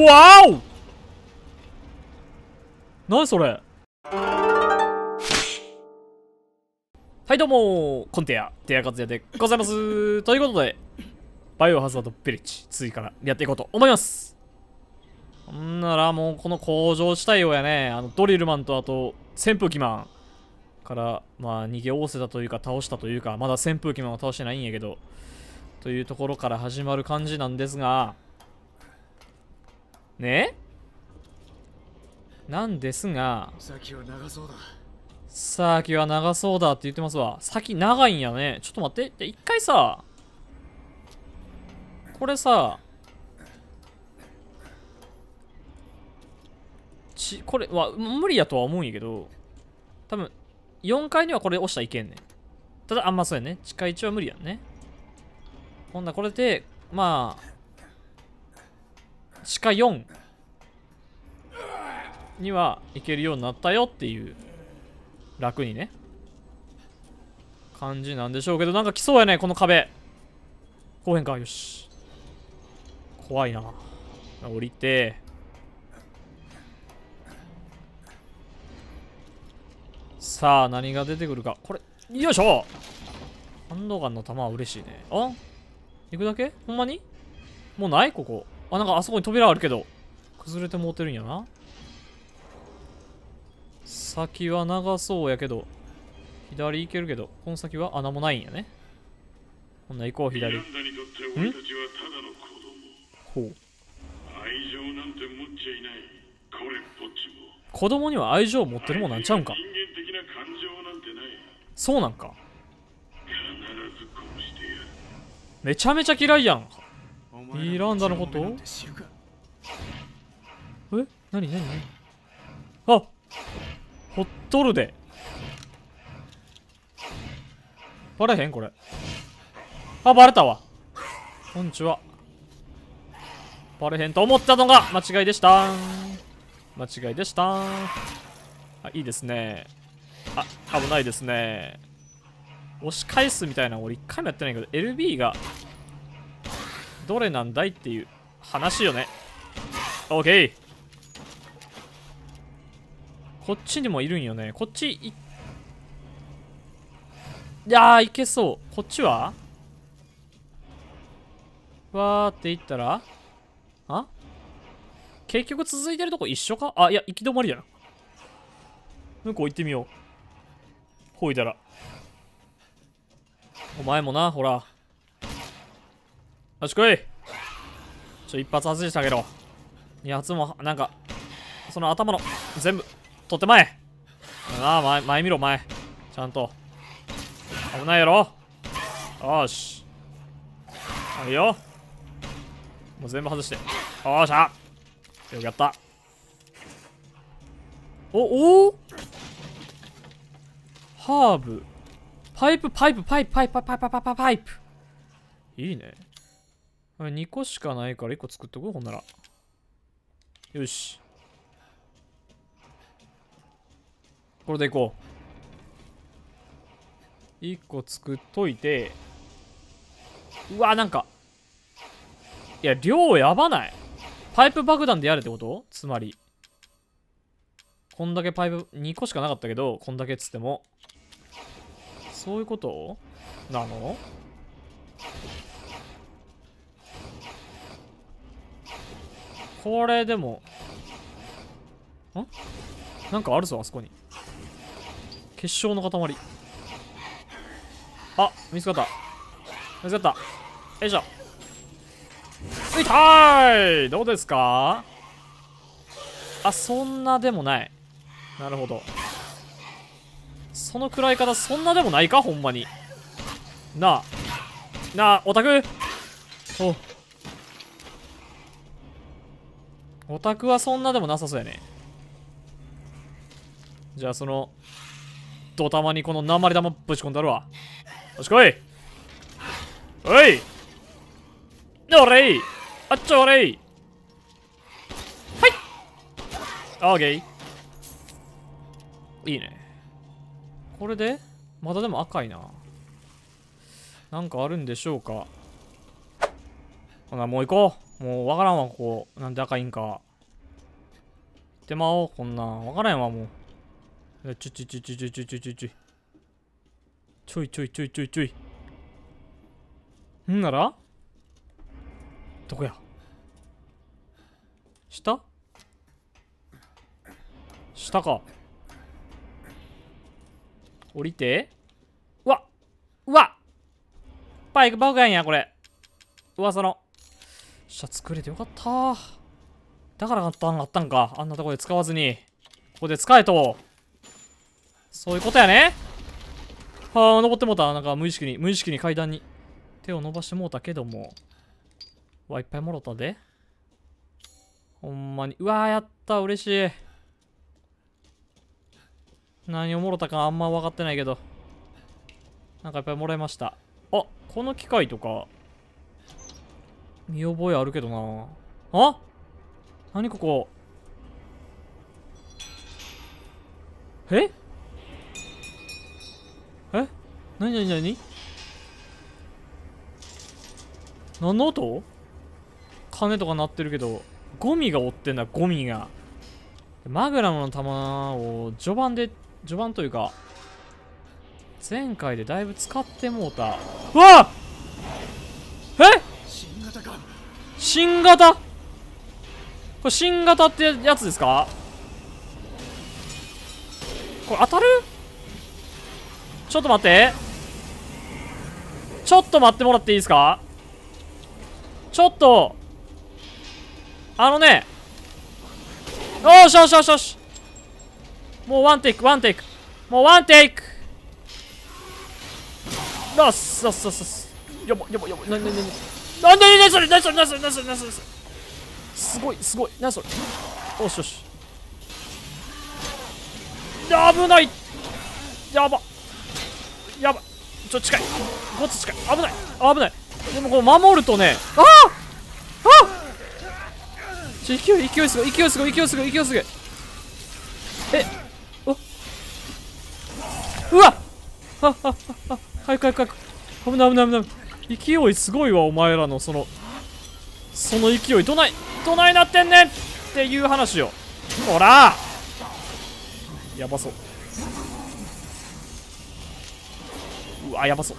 わお何それはいどうもコンテアテアカズヤでございますということで、バイオハザードビレッジ次からやっていこうと思いますんならもうこの工場地帯をやね、あのドリルマンとあと扇風機マンから、まあ逃げおおせたというか倒したというか、まだ扇風機マンは倒してないんやけど、というところから始まる感じなんですが、ねなんですが先は長そうだ先は長そうだって言ってますわ先長いんやねちょっと待って一回さこれさちこれは無理やとは思うんやけど多分4階にはこれ押したらいけんねんただあんまそうやね地下1は無理やんねほんなこれでまあ地下4には行けるようになったよっていう楽にね感じなんでしょうけどなんか来そうやねこの壁こへんかよし怖いな降りてさあ何が出てくるかこれよいしょンドガンの弾は嬉しいねあ行くだけほんまにもうないここあなんかあそこに扉あるけど崩れてもうてるんやな先は長そうやけど、左行けるけど、この先は穴もないんやね。ほんな行こう、左。ほう。愛情なんて持っちゃいない。これっぽっちも。子供には愛情を持ってるもんなんちゃうんか。そうなんか。めちゃめちゃ嫌いやん。イランダのことえ何何何あほっとるでバレへんこれあバレたわこんにちはバレへんと思ったのが間違いでした間違いでしたあいいですねあ危ないですね押し返すみたいな俺一回もやってないけど LB がどれなんだいっていう話よね OK こっちにもいるんよねこっちいいやーいけそうこっちはわーっていったらあ結局続いてるとこ一緒かあいや行き止まりやな向こう行ってみようほいだらお前もなほらよし来いちょ一発外してあげろ二発もなんかその頭の全部取って前ああ前前見ろ前ちゃんと危ないやろよしあいよもう全部外してよっしゃよくやったおおハーブパイプパイプパイプパイプパイプパイプパイプいいね2個しかないから1個作っとこうほんならよしこれでいこう1個作っといてうわなんかいや量やばないパイプ爆弾でやるってことつまりこんだけパイプ2個しかなかったけどこんだけっつってもそういうことなのこれでもんなんかあるぞあそこに結晶の塊あ見つかった見つかったよいしょいたーいどうですかあそんなでもないなるほどそのくらい方そんなでもないかほんまになあなあオタクおオタクはそんなでもなさそうやねじゃあそのドタマにこの鉛玉ぶち込んだるわ。よしこいおいおれいあっちょれいはいオーケーいいね。これでまだでも赤いな。なんかあるんでしょうかほな、もう行こう。もうわからんわ、ここ。なんで赤いんか。まおうこんな。わからんわ、もう。ちょちょちょちょちょちょちょちょちょちょいちょいちょいちょいちょいんならどこや下下か降りてうわうわパイク爆弾やこれ噂の下作れてよかっただからあったんあったんかあんなとこで使わずにここで使えとそういうことやねはあ登ってもうたなんか無意識に無意識に階段に手を伸ばしてもうたけどもわいっぱいもろたでほんまにうわーやった嬉しい何をもろたかあんま分かってないけどなんかいっぱいもらいましたあこの機械とか見覚えあるけどなあ何ここえなになになに何の音鐘とか鳴ってるけどゴミが追ってんだゴミがマグラムの弾を序盤で序盤というか前回でだいぶ使ってもうたうわえ新型か新型これ新型ってやつですかこれ当たるちょっと待ってちょっと待ってもらっていいですかちょっとあのねよしよしよしよしもうワンテイクワンテイクもうワンテイクよしよしよしよしやばやばやばなになになになになになになになになにそれなにそれなにそすごいすごいなにそれよしよし危ないやばやばちょ近いこっち近い危ない危ないでもこう守るとねあああち勢い勢いすごい勢いすごい勢いすごい勢いすごいえおうわあああ早く早く早く危ない危ない危ない勢いすごいわお前らのそのその勢いどないどないなってんねんっていう話よほらやばそううわやばそう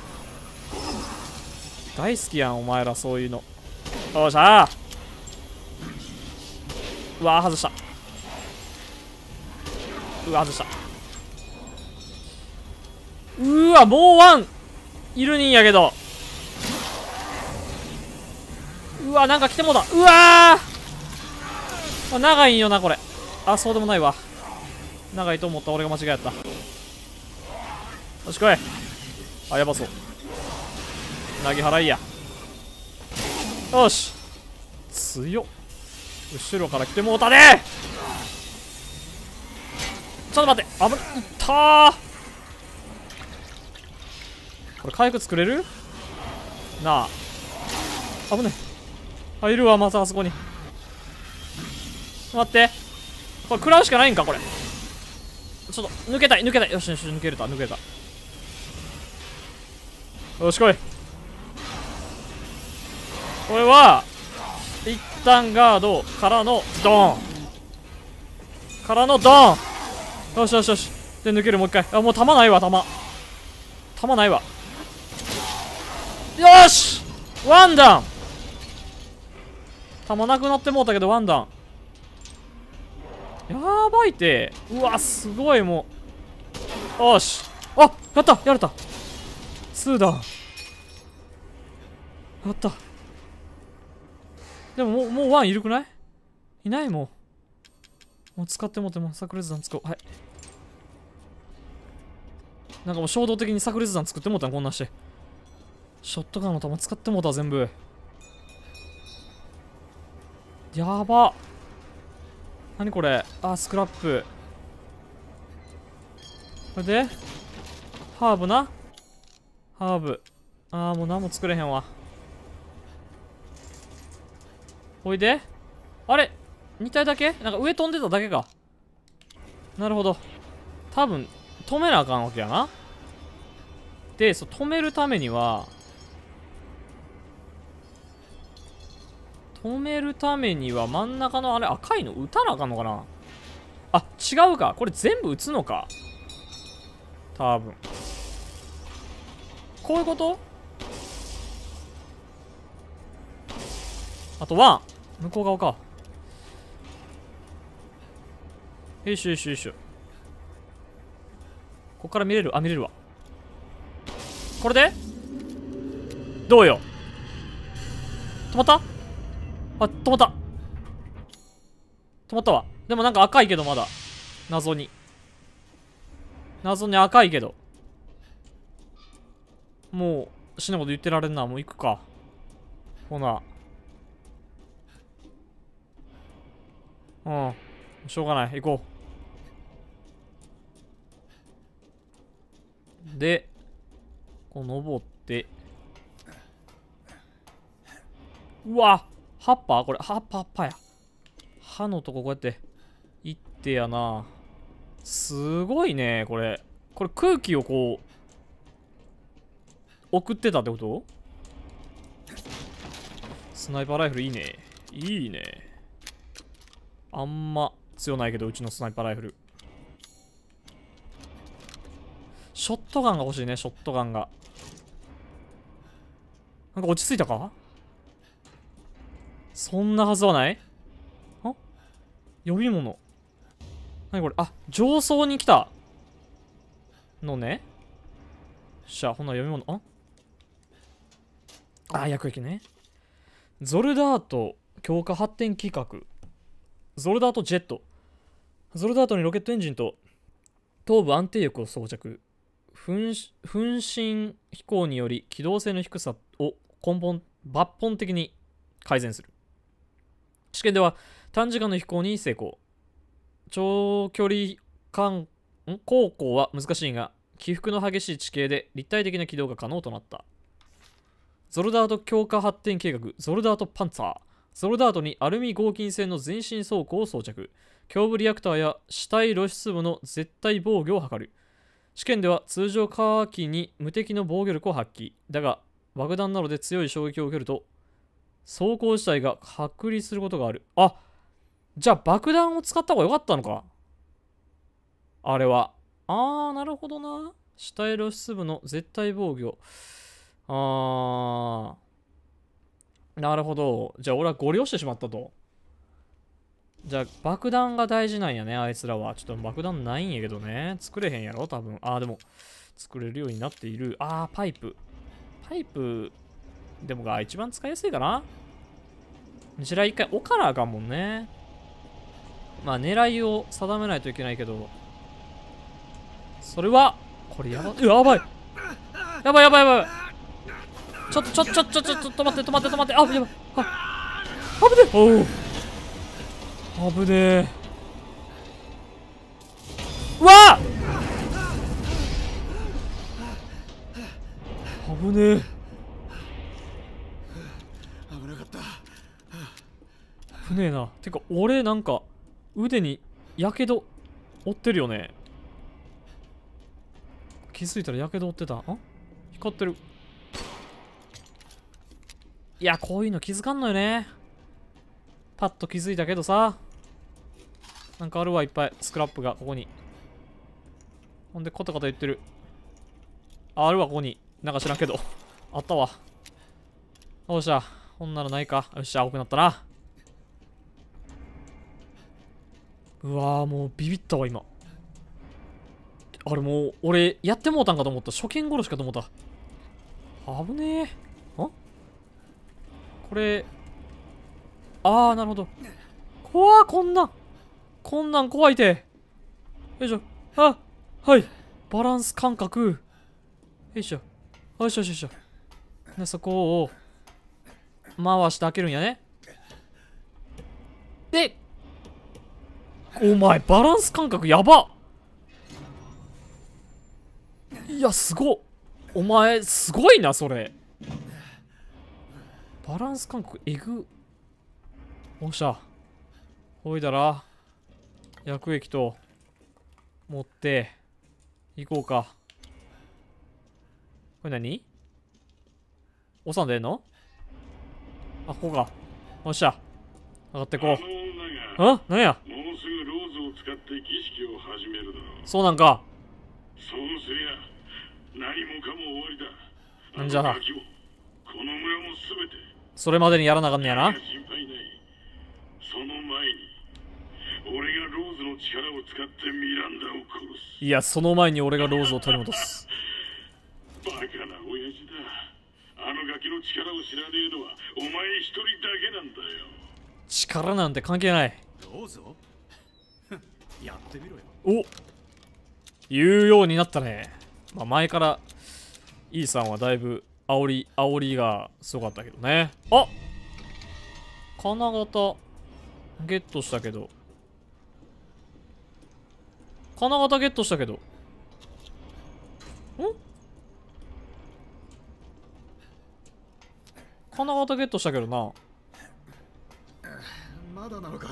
大好きやんお前らそういうのよっしゃうわ外したうわ外したうわもうワンいるにんやけどうわなんか来てもうたうわあ長いんよなこれあそうでもないわ長いと思った俺が間違えたよし来いあやばそう投げ払いやよし強っ後ろから来てもうたでちょっと待って危ないったーこれ回復作れるなあ危ないあいるわまたあそこに待ってこれ食らうしかないんかこれちょっと抜けたい抜けたいよしよし抜けるた抜けたよしこいこれは一旦ガードからのドンからのドンよしよしよしで抜けるもう一回あもう弾ないわ弾弾ないわよしワンダン弾なくなってもうたけどワンダンやばいてうわすごいもうよしあやったやれたツーダンわったでももうもうワンいるくないいないもうもう使ってもっても炸裂弾作ろうはいなんかもう衝動的に炸裂弾作ってもうたんこんなしてショットガンの弾使ってもうた全部やば何これあスクラップこれでハーブなハーブああもう何も作れへんわほいであれ ?2 体だけなんか上飛んでただけか。なるほど。多分、止めなあかんわけやな。で、そう、止めるためには、止めるためには真ん中のあれ、赤いの打たなあかんのかなあ、違うか。これ全部打つのか。多分。こういうことあとワン。向こう側かよいしょよいしょよいしょここから見れるあ見れるわこれでどうよ止まったあ止まった止まったわでもなんか赤いけどまだ謎に謎に赤いけどもう死ぬこと言ってられんなもう行くかほなうんしょうがない行こうでこう登ってうわ葉っぱこれ葉っぱ葉っぱや葉のとここうやって行ってやなすごいねこれこれ空気をこう送ってたってことスナイパーライフルいいねいいねあんま強ないけど、うちのスナイパーライフル。ショットガンが欲しいね、ショットガンが。なんか落ち着いたかそんなはずはないあ呼び物。なにこれあ、上層に来た。のね。しゃほんなら読み物、ああ、薬液ね。ゾルダート強化発展企画。ゾルダーとジェット。ゾルダートにロケットエンジンと頭部安定翼を装着。噴噴進飛行により機動性の低さを根本、抜本的に改善する。試験では短時間の飛行に成功。長距離間、航行は難しいが、起伏の激しい地形で立体的な軌道が可能となった。ゾルダート強化発展計画、ゾルダートパンツァー。ソルダートにアルミ合金製の全身装甲を装着胸部リアクターや死体露出部の絶対防御を図る試験では通常火キに無敵の防御力を発揮だが爆弾などで強い衝撃を受けると走行自体が隔離することがあるあじゃあ爆弾を使った方が良かったのかあれはあーなるほどな死体露出部の絶対防御あーなるほど。じゃあ俺はご利用してしまったと。じゃあ爆弾が大事なんやね、あいつらは。ちょっと爆弾ないんやけどね。作れへんやろ、多分。ああ、でも、作れるようになっている。ああ、パイプ。パイプ、でもが一番使いやすいかな。ちら一回置かなあかんもんね。まあ狙いを定めないといけないけど。それは、これやば、やばいやばいやばいやばいちょっとちょっとちょっとちょっと止まって止まって止まってあぶねあぶねおおぶねうわあぶね危なかった危ねえなてか俺なんか腕にやけど負ってるよね気づいたらやけど負ってたん光ってるいや、こういうの気づかんのよね。パッと気づいたけどさ。なんかあるわ、いっぱい。スクラップが、ここに。ほんで、コタコタ言ってる。あ、あるわ、ここに。なんか知らんけど。あったわ。どうしゃ。ほんならないか。よっしゃ、青くなったな。うわーもうビビったわ、今。あれもう、俺、やってもうたんかと思った。初見殺しかと思った。危ねえ。これああなるほど怖ーこんなんこんなん怖いてよいしょあはいバランス感覚よいしょよいしょよいしょでそこを回して開けるんやねでお前バランス感覚やばいやすごお前すごいなそれバランス感覚えぐおっしゃほいだら薬液と持って行こうかこれ何おさんでんのあここかおっしゃ上がってこうあなんやもうすぐローズを使って儀式を始めるだろうそうなんかそうすりゃ何もかも終わりだなんじゃこの村もすべてそれまでにやらなあかんねやないその前に俺がローズの力を使ってミランダを殺すいやその前に俺がローズを取り戻すバカな親父だあのガキの力を知らねえのはお前一人だけなんだよ力なんて関係ないどうぞ やってみろよお言うようになったねまあ前からイーサンはだいぶ煽り、煽りがすごかったけどね。あ金型、ゲットしたけど。金型ゲットしたけど。ん金型ゲットしたけどな。まだなのか。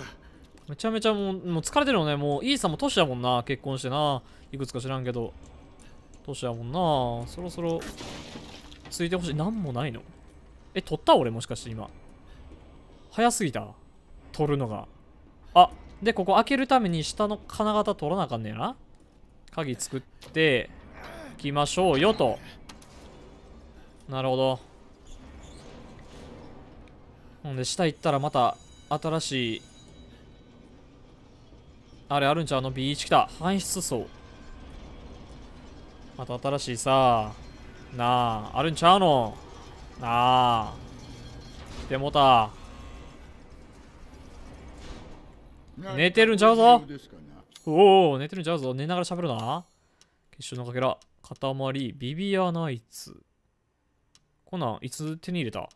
めちゃめちゃもう、もう疲れてるよね。もう、イーサも年だもんな。結婚してな。いくつか知らんけど。年だもんな。そろそろ、ついてほしい。なんもないのえ、取った俺もしかして今。早すぎた。取るのが。あ、で、ここ開けるために下の金型取らなあかんねえな。鍵作っていきましょうよと。なるほど。ほんで、下行ったらまた新しい、あれあるんちゃうあの B1 来た。搬出層。また新しいさなああるんちゃうのなあ来てもた寝てるんちゃうぞおお寝てるんちゃうぞ寝ながら喋るな結晶のかけら塊ビビアナイツこんなんいつ手に入れたあ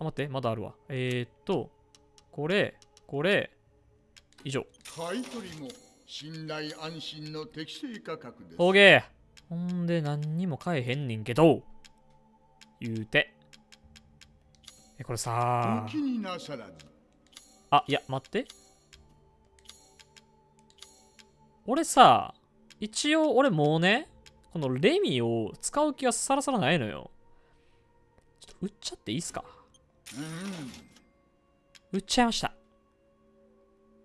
待ってまだあるわえー、っとこれこれ以上買い取りも信頼安心の適正価格です。ーほんで何にも買えへんねんけど、言うて。え、これさあ、いや、待って。俺さ、一応俺もうね、このレミを使う気はさらさらないのよ。ちょっと売っちゃっていいっすか、うん、売っちゃいました。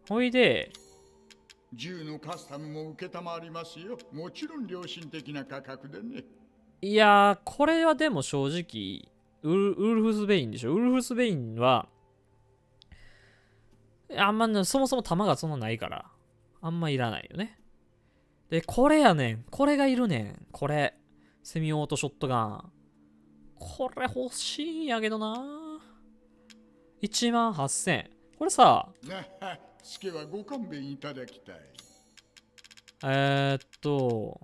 ほいで、銃のカスタムも承りますよもちろん良心的な価格でねいやこれはでも正直ウルフス・ベインでしょウルフス・ベインはあんま、ね、そもそも弾がそんなないからあんまいらないよねでこれやねんこれがいるねんこれセミオートショットガンこれ欲しいんやけどな1万8000これさ 死刑はご勘弁いただきたいえー、っと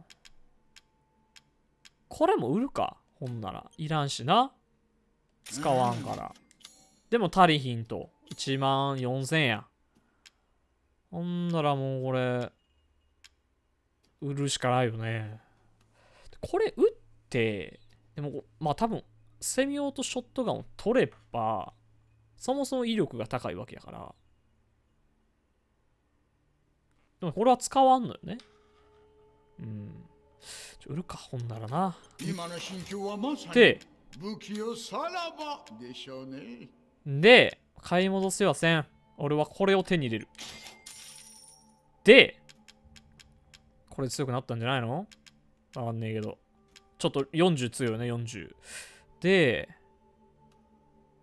これも売るかほんならいらんしな使わんから、うん、でも足りひんと1万4000やほんならもうこれ売るしかないよねこれ打ってでもまあ多分セミオートショットガンを取ればそもそも威力が高いわけやからでもこれは使わんのよね。うん。ちょ売るか、ほんならな。今の心境はまさにで、武器をさらばでしょうね。で、買い戻せはせん。俺はこれを手に入れる。で、これ強くなったんじゃないのわかんねえけど。ちょっと40強いよね、40。で、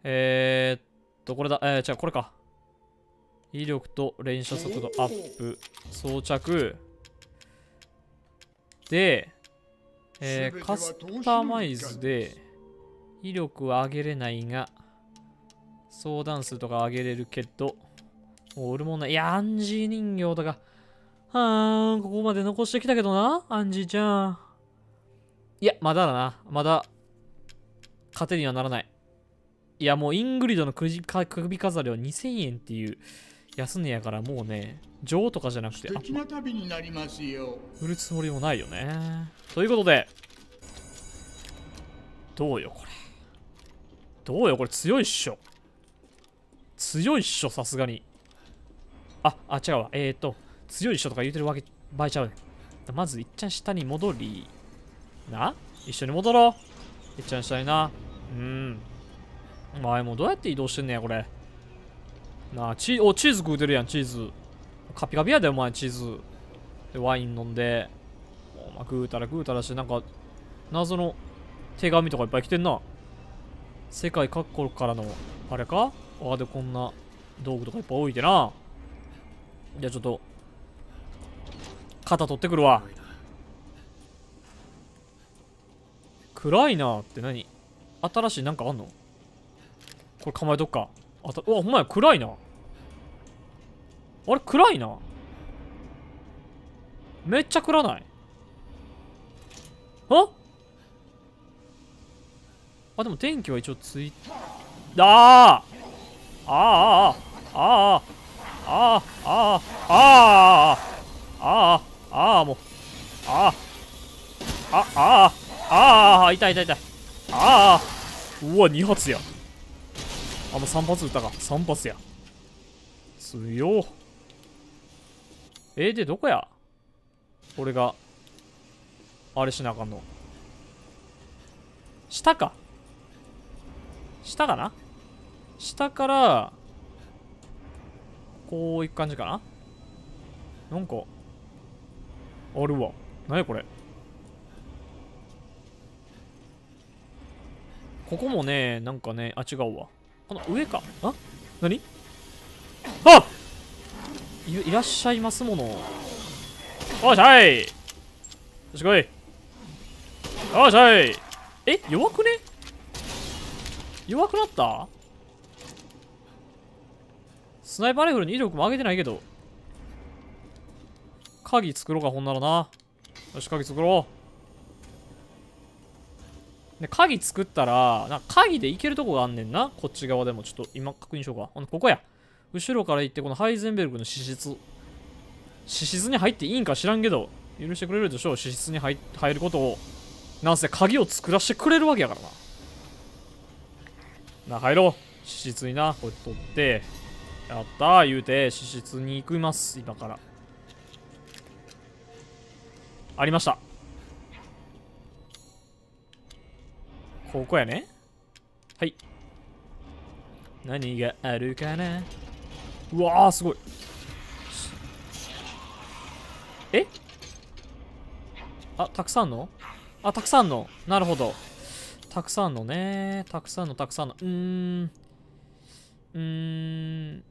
えー、っと、これだ。えー、違う、これか。威力と連射速度アップ装着で、えー、カスタマイズで威力は上げれないが相談数とか上げれるけどもう売るもんないやアンジー人形とかはーんここまで残してきたけどなアンジーちゃんいやまだだなまだ糧にはならないいやもうイングリドの首飾りは2000円っていう安値やからもうね、女王とかじゃなくて、あな旅になりますよ売るつもりもないよね。ということで、どうよ、これ。どうよ、これ強いっしょ。強いっしょ、さすがに。あ、あ、違うわ。えっ、ー、と、強いっしょとか言うてるわけ、ばいちゃうね。まず、いっちゃん下に戻り、な一緒に戻ろう。いっちゃん下にな。うん。お前もうどうやって移動してんねや、これ。なあチおチーズ食うてるやんチーズカピカピやでお前チーズでワイン飲んでお前食うたら食うたらしてなんか謎の手紙とかいっぱい来てんな世界各国からのあれかあでこんな道具とかいっぱい置いてなじゃあちょっと肩取ってくるわ暗いなって何新しいなんかあんのこれ構えとくかあたおほんまや暗いなあれ暗いなめっちゃ暗ないああでも電気は一応ついああああああああああああもうあああああ痛い痛い痛いああうわ2発やああうあ発撃ったかあ発や強あえー、で、どこや俺が、あれしなあかんの。下か。下かな下から、こういく感じかななんか、あるわ。なにこれ。ここもね、なんかね、あ、違うわ。この上か。あ何あっいらっしゃいますものおっしゃいよし来いおっしゃいえ弱くね弱くなったスナイパーライフルに威力も上げてないけど鍵作ろうかほんならなよし鍵作ろうで鍵作ったらな鍵でいけるとこがあんねんなこっち側でもちょっと今確認しようかあのここや後ろから行ってこのハイゼンベルクの資質資質に入っていいんか知らんけど許してくれるでしょう資質に入入ることをなんせ鍵を作らせてくれるわけやからなな入ろう資質になこれ取ってやったー言うて資質に行きます今からありましたここやねはい何があるかなうわーすごいえあたくさんのあたくさんのなるほどたくさんのねたくさんのたくさんのうーんうーん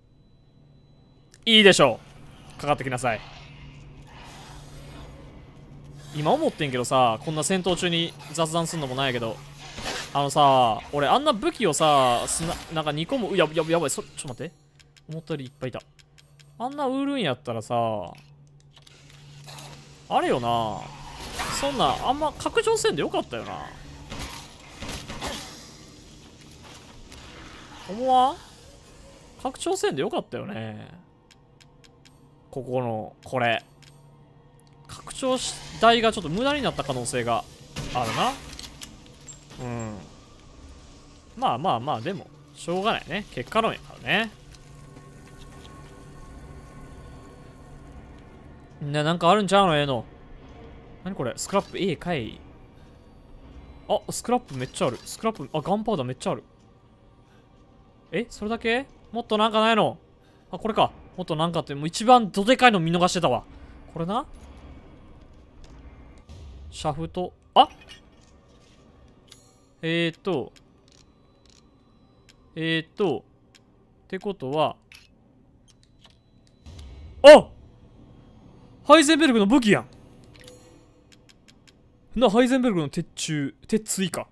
いいでしょうかかってきなさい今思ってんけどさこんな戦闘中に雑談すんのもないけどあのさ俺あんな武器をさなんか2個もやややばいそちょっと待って思ったよりいっぱいいた。あんな売るんやったらさ、あれよな。そんな、あんま拡張せんでよかったよな。思わん拡張せんでよかったよね。ここの、これ。拡張し台がちょっと無駄になった可能性があるな。うん。まあまあまあ、でも、しょうがないね。結果論やからね。ね、なんかあるんちゃうのええの。何これスクラップ A かい。あ、スクラップめっちゃある。スクラップ、あ、ガンパウダーめっちゃある。えそれだけもっとなんかないのあ、これか。もっとなんかって、もう一番どでかいの見逃してたわ。これなシャフト、あえー、っと、えー、っと、ってことは、あハイゼンベルグの武器やんなハイゼンベルグの鉄柱鉄椎か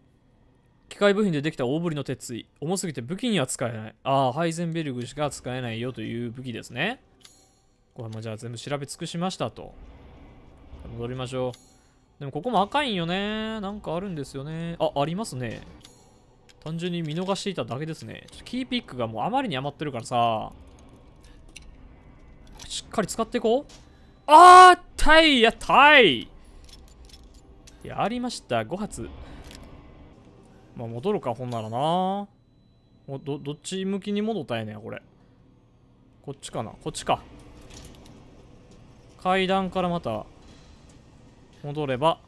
機械部品でできた大ぶりの鉄椎重すぎて武器には使えないああハイゼンベルグしか使えないよという武器ですねこれもじゃあ全部調べ尽くしましたと戻りましょうでもここも赤いんよねなんかあるんですよねあありますね単純に見逃していただけですねキーピックがもうあまりに余ってるからさしっかり使っていこうあったいやったいやりました5発まあ戻るかほんならなどどっち向きに戻ったんやねんこれこっちかなこっちか階段からまた戻れば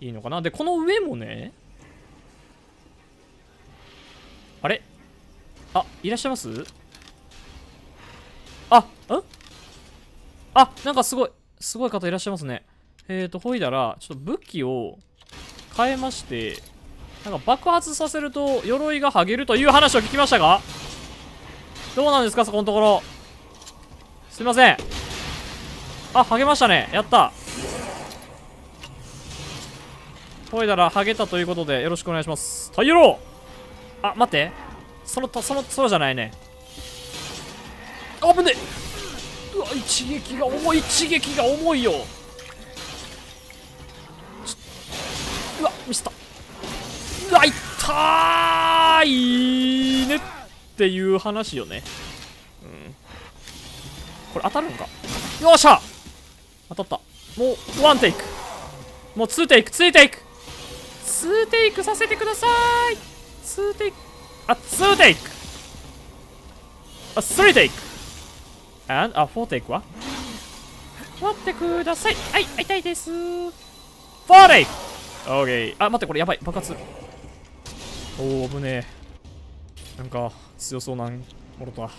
いいのかなでこの上もねあれあいらっしゃいますあんあ、なんかすごい、すごい方いらっしゃいますね。えーと、ほいだら、ちょっと武器を変えまして、なんか爆発させると鎧が剥げるという話を聞きましたがどうなんですかそこのところ。すいません。あ、剥げましたね。やった。ほいだら、剥げたということで、よろしくお願いします。タイヤローあ、待って。その、その、そうじゃないね。あ、ぶねえわ一撃が重い一撃が重いようわミスったうわいったいいねっていう話よねうんこれ当たるんかよっしゃ当たったもうワンテイクもうツーテイクツーテイクツーテイクさせてくださいツーテイクあツーテイクあスリーテイク And a four take は待ってくださいはい、痛いです !4 take! OK。あ、待って、これやばい。爆発。おお、危ねえ。なんか、強そうなん、もとは。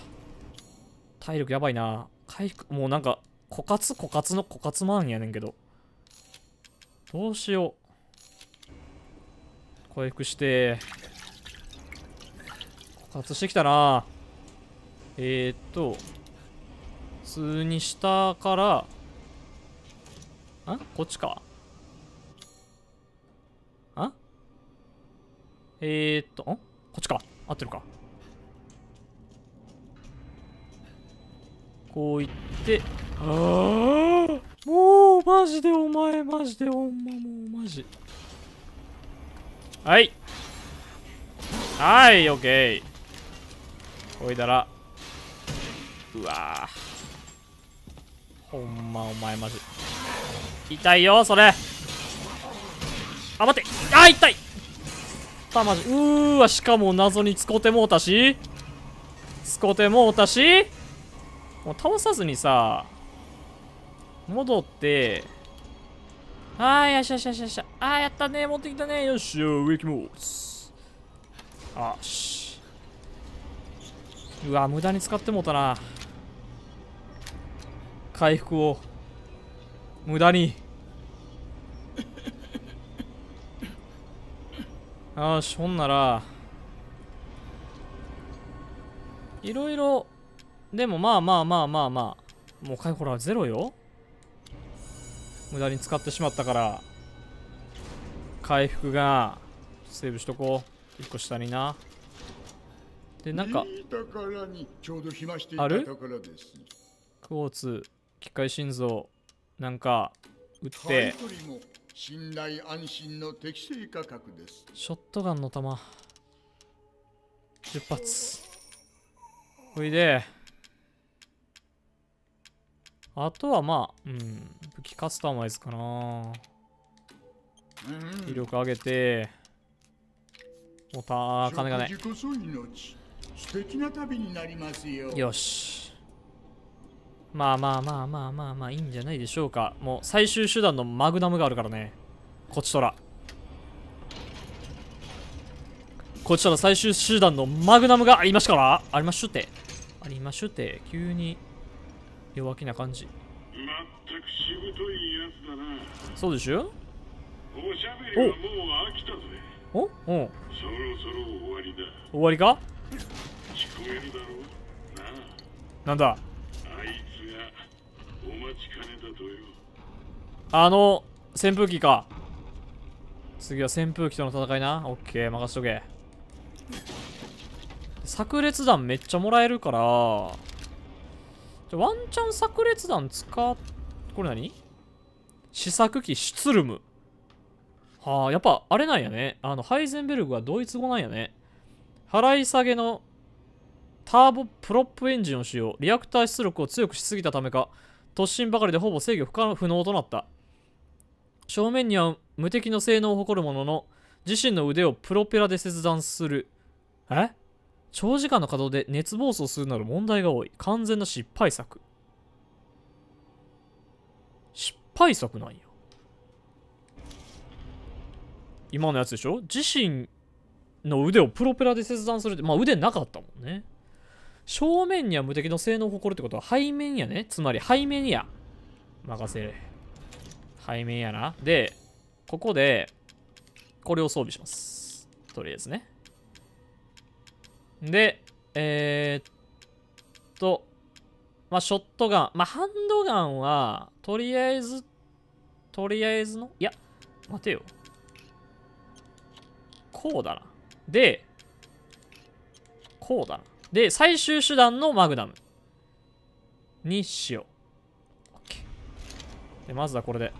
体力やばいな。回復、もうなんか、枯渇、枯渇の枯渇マンやねんけど。どうしよう。回復して。枯渇してきたな。えー、っと。通に下からあこっちかあえー、っとこっちか合ってるかこういってああもうマジでお前マジでほんまもうマジはいはいオッケーこいだらうわほんまお前マジ痛いよそれあ待ってあ痛いたまじうーわしかも謎に使ってもうたし使こてもうたしもう倒さずにさ戻ってあーよしよしよしよしあーやったね持ってきたねよしよ上行きますあしうわ無駄に使ってもうたな回復を無駄によしほんならいろいろでもまあまあまあまあまあもう回ほらゼロよ無駄に使ってしまったから回復がセーブしとこう1個下になでなんかあるクォーツ機械心臓なんか打って信頼安心の適正価格ですショットガンの弾10発ほいであとはまあうん武器カスタマイズかな威力上げてもた金がない素敵な旅になりますよよしまあまあまあまあまあまあいいんじゃないでしょうかもう最終手段のマグナムがあるからねこっちとらこちとら最終手段のマグナムがありますからありましゅってありましゅって急に弱気な感じくいそうでしょおしゃべりはもう飽きたぜおおそろそろ終わりだ終わりか聞こえるだろうななんだあの扇風機か次は扇風機との戦いなオッケー任しとけ炸裂弾めっちゃもらえるからワンチャン炸裂弾使っこれ何試作機シュツルムはあやっぱあれなんやねあのハイゼンベルグはドイツ語なんやね払い下げのターボプロップエンジンを使用リアクター出力を強くしすぎたためか突進ばかりでほぼ制御不能となった正面には無敵の性能を誇るものの自身の腕をプロペラで切断するえ長時間の稼働で熱暴走するなど問題が多い完全な失敗作失敗作なんよ今のやつでしょ自身の腕をプロペラで切断するってまあ腕なかったもんね正面には無敵の性能を誇るってことは背面やね。つまり背面や。任せる。背面やな。で、ここで、これを装備します。とりあえずね。で、えー、っと、まあ、ショットガン。まあ、ハンドガンは、とりあえず、とりあえずの、いや、待てよ。こうだな。で、こうだな。で、最終手段のマグナムにしよう。OK。で、まずはこれで。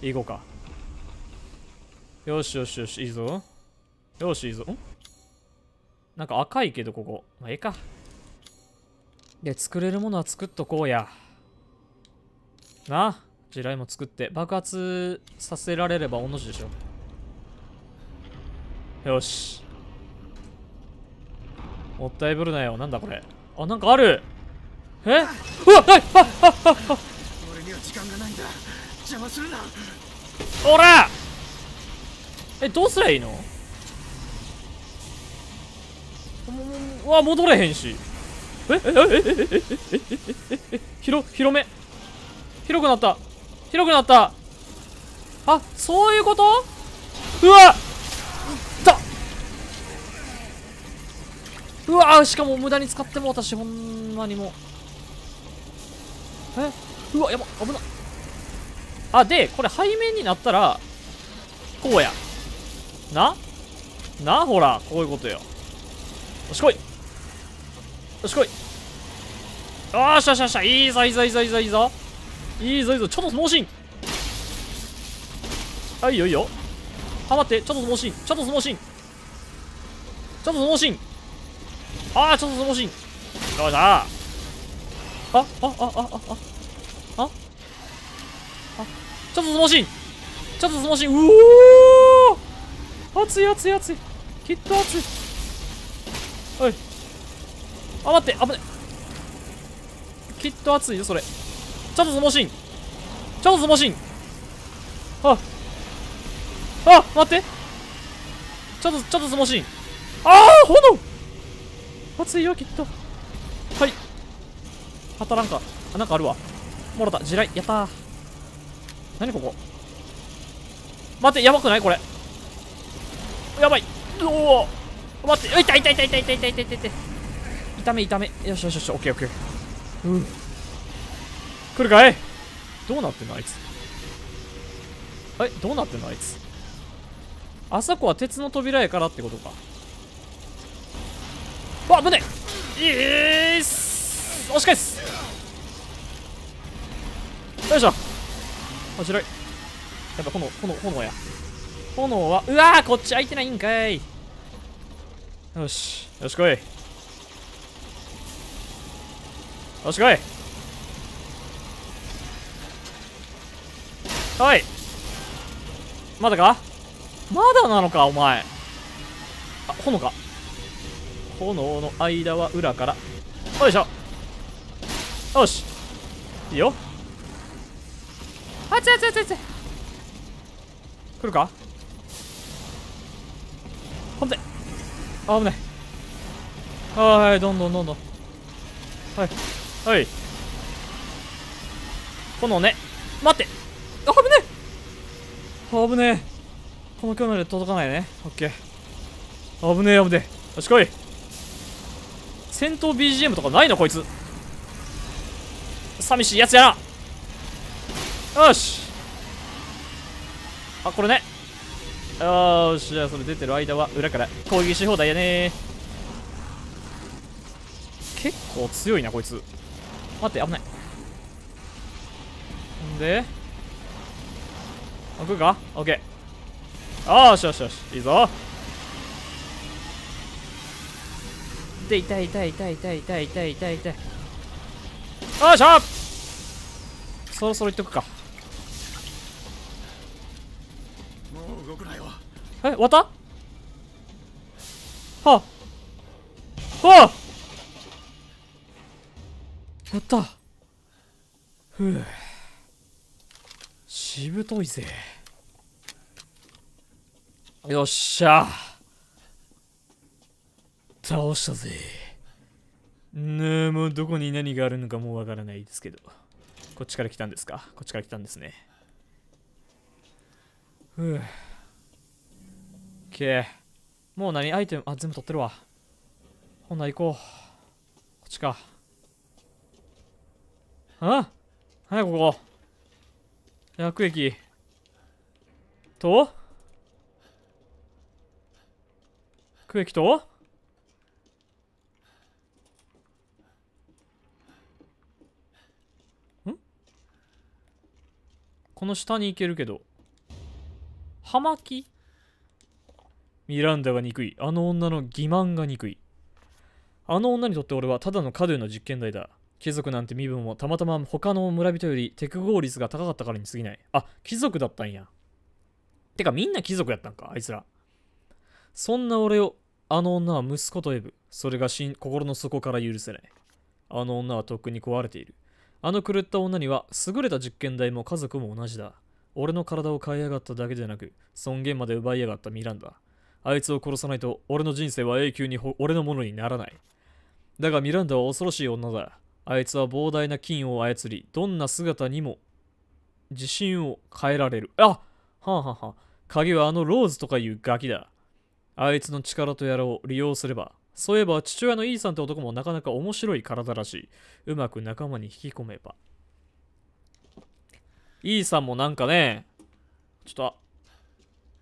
行こうか。よしよしよし、いいぞ。よし、いいぞ。んなんか赤いけど、ここ。まあ、ええか。で、作れるものは作っとこうや。なあ。地雷も作って爆発させられれば同じでしょよしもったいぶるなよなんだこれあなんかあるえうわっ俺には時間がないんだ邪魔するなおらえどうすりゃいいのうわ戻れへんしええええええええ広広め広くなった広くなったあそういうことうわっうわしかも無駄に使っても私ほんまにもえうわやば危なあでこれ背面になったらこうやななほらこういうことよよしこいよしこいよしよしよしいいぞいいぞいいぞいいぞいいぞいいぞいいぞちょっと脳神あいいよいいよはまってちょっとーン、ちょっとーン。ちょっとーン。ああ、ちょっとぼしい。どうだあ、あ、あ、あ、あ、あ、あ、あ、ちょっとぼしい。ちょっとぼしい。うお熱い熱い熱い。きっと熱い。おい。あ、待って、危ね。きっと熱いよ、それ。ちょっとぼしい。ちょっとぼしい。あ、あ、待って。ちょっと、ちょっと惜しい。ああ、炎熱いよきっとはいたらんかあなんかあるわもろた地雷やったー何ここ待ってやばくないこれやばいおお待って痛い痛い痛い痛い痛い痛い痛い痛い痛い痛め痛めよしよしよしオッケーオッケーうん来るかいどうなってんのあいつえどうなってんのあいつあそこは鉄の扉やからってことかわ危ないえーす押し返すよいしょ面白いやっぱ炎炎炎や炎はうわーこっち開いてないんかいよしよし来いよし来いはいまだかまだなのかお前あ炎か炎の間は裏からよいしょよしいいよあつあつあつあつ来るかほんであ危ないはいどんどんどんどんはいはい炎ね待ってあ危ねえ危ねえこの距離まで届かないねオッケー危ねえ危ねえよし来い戦闘 BGM とかないのこいつ寂しいやつやなよしあこれねよしじゃあそれ出てる間は裏から攻撃し放題やね結構強いなこいつ待って危ないんで開くかオッケーよしよしよしいいぞで痛い痛い痛い痛い痛い痛い痛い痛いよいしょそろそろ行っとくかもう動くないわえ終わったはあはあ終ったふうしぶといぜよっしゃ倒したぜ。ねえ、もうどこに何があるのかもうわからないですけど。こっちから来たんですかこっちから来たんですね。ふぅ。OK。もう何アイテム、あ、全部取ってるわ。ほんな行こう。こっちか。あはい、ここ。薬液。と区駅とこの下に行けるけど。葉巻ミランダが憎い。あの女の欺瞞が憎い。あの女にとって俺はただのカドゥの実験台だ。貴族なんて身分もたまたま他の村人より適合率が高かったからに過ぎない。あ、貴族だったんや。てかみんな貴族やったんか、あいつら。そんな俺を、あの女は息子と呼ぶ。それが心の底から許せない。あの女はとっくに壊れている。あの狂った女には優れた実験台も家族も同じだ。俺の体を買い上がっただけでなく、尊厳まで奪いやがったミランダ。あいつを殺さないと俺の人生は永久に俺のものにならない。だがミランダは恐ろしい女だ。あいつは膨大な金を操り、どんな姿にも自信を変えられる。あはんはんはん。鍵はあのローズとかいうガキだ。あいつの力とやらを利用すれば、そういえば父親の E さんって男もなかなか面白い体らしい。うまく仲間に引き込めば。E さんもなんかね、ちょっと、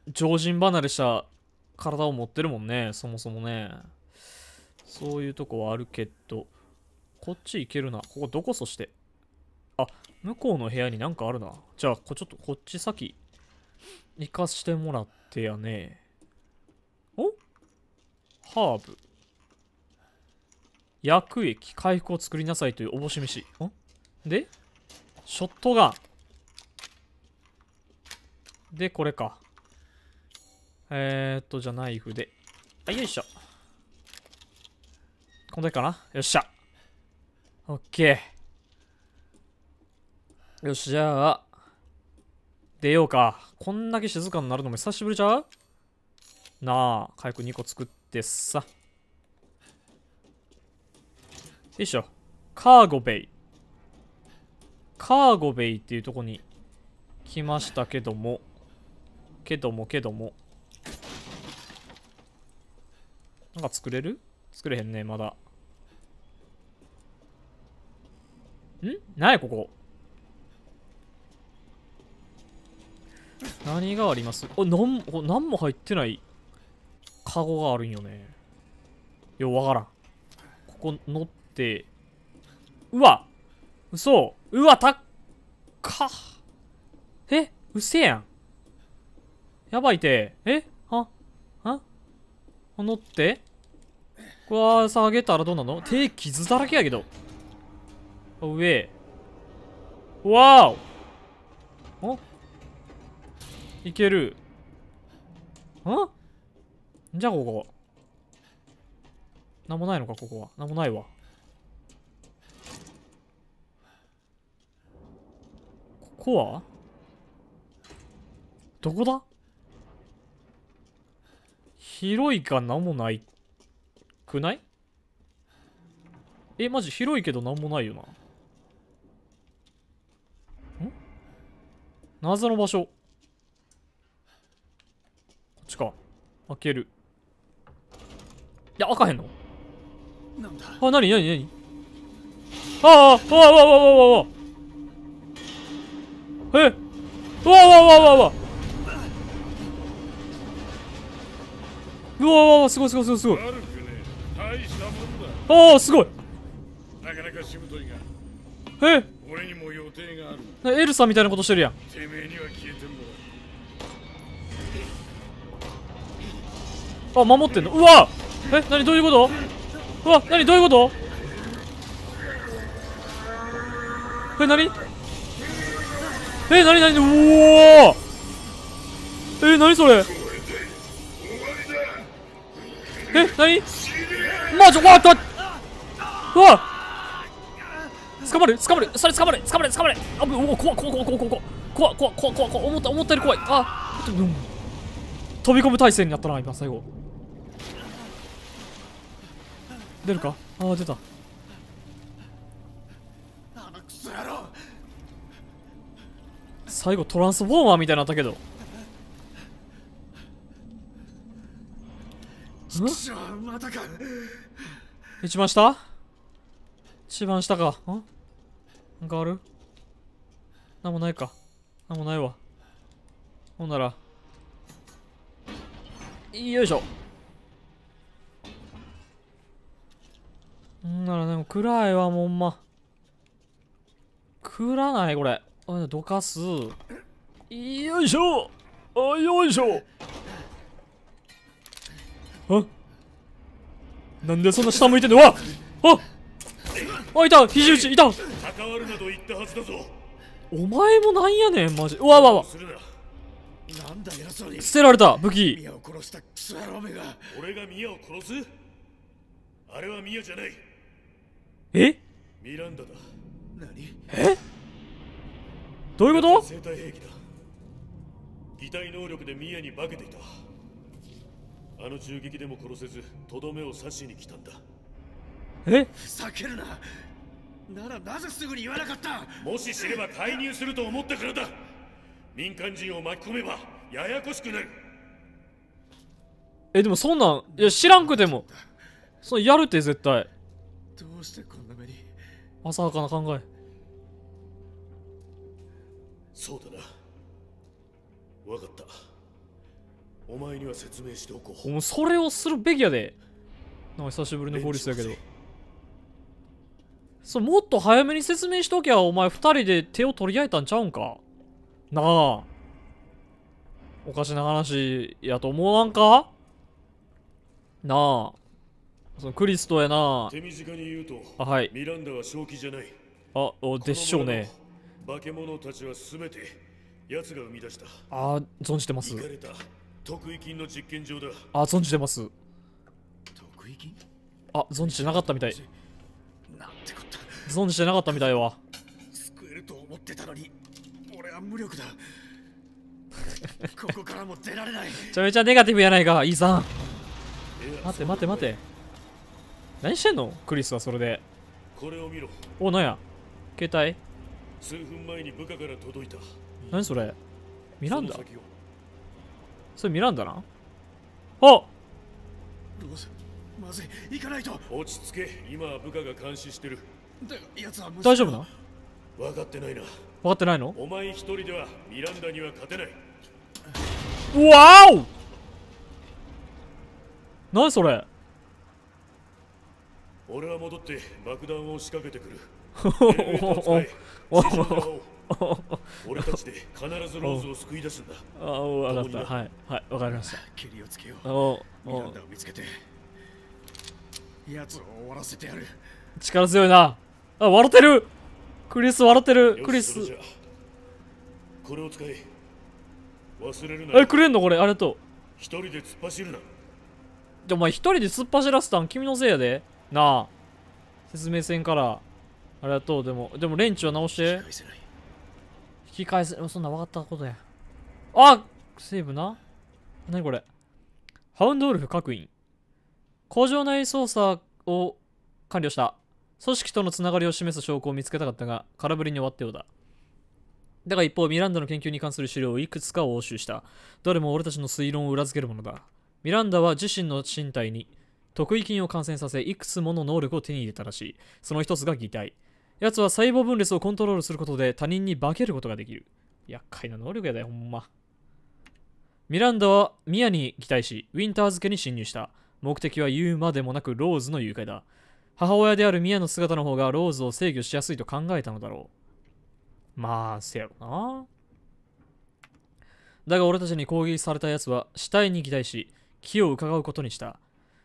常人離れした体を持ってるもんね、そもそもね。そういうとこはあるけど、こっち行けるな。ここどこそして。あ、向こうの部屋になんかあるな。じゃあ、こちょっとこっち先、行かしてもらってやね。おハーブ。薬液、回復を作りなさいというおぼし飯。んで、ショットガン。で、これか。えー、っと、じゃあナイフで。あ、よいしょ。こんだけかなよっしゃ。オッケー。よし、じゃあ、出ようか。こんだけ静かになるのも久しぶりじゃなあ、回復2個作ってさ。よいしょ。カーゴベイ。カーゴベイっていうとこに来ましたけども。けども、けども。なんか作れる作れへんね、まだ。んなや、ここ。何がありますあ、なん、なんも入ってない。カゴがあるんよね。よ、わからん。ここ乗って、、うわ嘘うわ、たっか。えうせやん。やばいて。えはは乗ってこわは下げたらどうなの手傷だらけやけど。上。わおおいける。んじゃあここ。なんもないのか、ここは。なんもないわ。こはどこだ広いか何もないくないえ、マジ広いけど何もないよな。ん謎の場所。こっちか。開ける。いや、開かへんのあ、なになになにあああああああああえうわうわうわうわうわうわわすごいすごいすごいすごいああすごいなかなかしぶといがえ俺にも予定があるエルんみたいなことしてるやんてめえには消えてもあ守ってんのうわえ何どういうことうわ何どういうことえ何えなになにうおえなにそれえなにマジわっとうわ捕まる捕まるそれ捕まる捕まる捕まるあぶお怖い怖い怖い怖い怖い怖い怖い怖い怖い思った思ったより怖いあ飛び込む体勢になったな今最後出るかああ出た最後トランスフォーマーみたいになったけどまたか一番下一番下かんなんかある何もないか何もないわほんならよいしょんならでも暗いわもうほんま暗ないこれあどかすよいしょあよいしょあなんでそんな下向いてんのわああいた肘打ちいた関わるなど言ったはずだぞお前もなんやねんマジうわわわなんだやそれ捨てられた武器ミヤを殺したクソが俺がミヤを殺すあれはミヤじゃないえミランダだ何えどういうこと生体兵器だ擬態能力でミヤに化けていたあの銃撃でも殺せずとどめを刺しに来たんだえ避けるなならなぜすぐに言わなかったもし知れば介入すると思ったからだ民間人を巻き込めばややこしくなるえでもそんなんいや知らんくてもそうやるって絶対どうしてこんな目に浅はかな考えそうだな分かったお前には説明しておこうもうそれをするべきやでなんか久しぶりの法律だけどそうもっと早めに説明しときゃお前2人で手を取り合えたんちゃうんかなあおかしな話やと思わんかなあそのクリストやな手短に言うとあはいミランダは正気じゃないあおでしょうね化け物たちはすべて奴が生み出したああ存じてます得意金の実験場だあ存じてます得意金あ存じてなかったみたいなんてこっ存じてなかったみたいわ救えると思ってたのに俺は無力だここからも出られないめちゃめちゃネガティブやないかイーさん待て待て待て何してんのクリスはそれでこれを見ろおなんや携帯数分前に部下から届いた何それミランダそれミランダなあどうせまずい行かないと落ち着け今は部下が監視してるだ大丈夫な分かってないな分かってないのお前一人ではミランダには勝てないわお何それ俺は戻って爆弾を仕掛けてくるお 俺たちで必ずローズを救い出すんだ。ああ、わかった。はい、はい、わかりました。蹴りをつけよう。おお、ミランダを見つけて。やつを終わらせてやる。力強いな。あ、笑ってる。クリス笑ってる。クリス。これを使え。忘れるな。え、くれんのこれ、あれと。一人で突っ走るな。でお前一人で突っ走らせたん君のせいやで。なあ。説明せんから。ありがとうでもでもレンチは直して引き返せそんな分かったことやあセーブな何これハウンドウルフ各員工場内捜査を完了した組織とのつながりを示す証拠を見つけたかったが空振りに終わったようだだが一方ミランダの研究に関する資料をいくつか押収したどれも俺たちの推論を裏付けるものだミランダは自身の身体に特異菌を感染させいくつもの能力を手に入れたらしいその一つが擬態奴は細胞分裂をコントロールすることで他人に化けることができる。厄介な能力やで、ほんま。ミランダはミアに擬態し、ウィンター付けに侵入した。目的は言うまでもなくローズの誘拐だ。母親であるミアの姿の方がローズを制御しやすいと考えたのだろう。まあ、せやろな。だが俺たちに攻撃された奴は死体に擬態し、木を伺うことにした。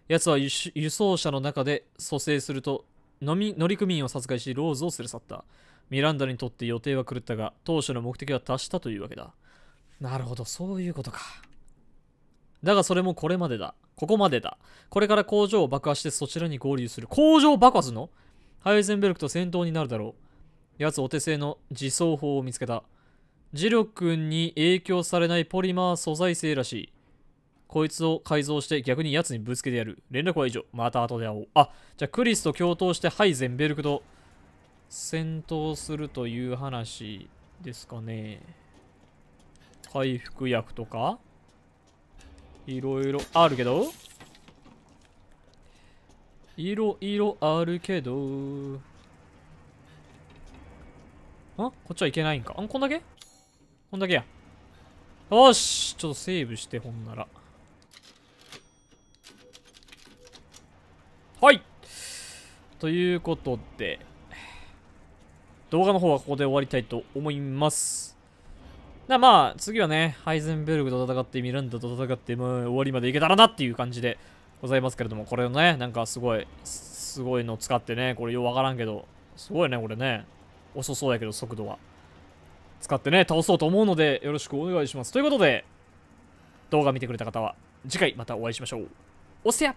奴は輸送車の中で蘇生するとのみ乗組員を殺害しローズを連れ去ったミランダにとって予定は狂ったが当初の目的は達したというわけだなるほどそういうことかだがそれもこれまでだここまでだこれから工場を爆破してそちらに合流する工場を爆破するのハイゼンベルクと戦闘になるだろう奴お手製の自走砲を見つけた磁力に影響されないポリマー素材性らしいこいつを改造して逆に奴にぶつけてやる。連絡は以上。また後で会おう。あ、じゃあクリスと共闘してハイゼンベルクと戦闘するという話ですかね。回復薬とかいろいろあるけどいろいろあるけどあこっちはいけないんかあこんだけこんだけや。よしちょっとセーブしてほんなら。はいということで動画の方はここで終わりたいと思いますだまあ次はねハイゼンベルグと戦ってミランダと戦ってもう終わりまでいけたらなっていう感じでございますけれどもこれをねなんかすごいすごいの使ってねこれようわからんけどすごいねこれね遅そうやけど速度は使ってね倒そうと思うのでよろしくお願いしますということで動画見てくれた方は次回またお会いしましょうおせや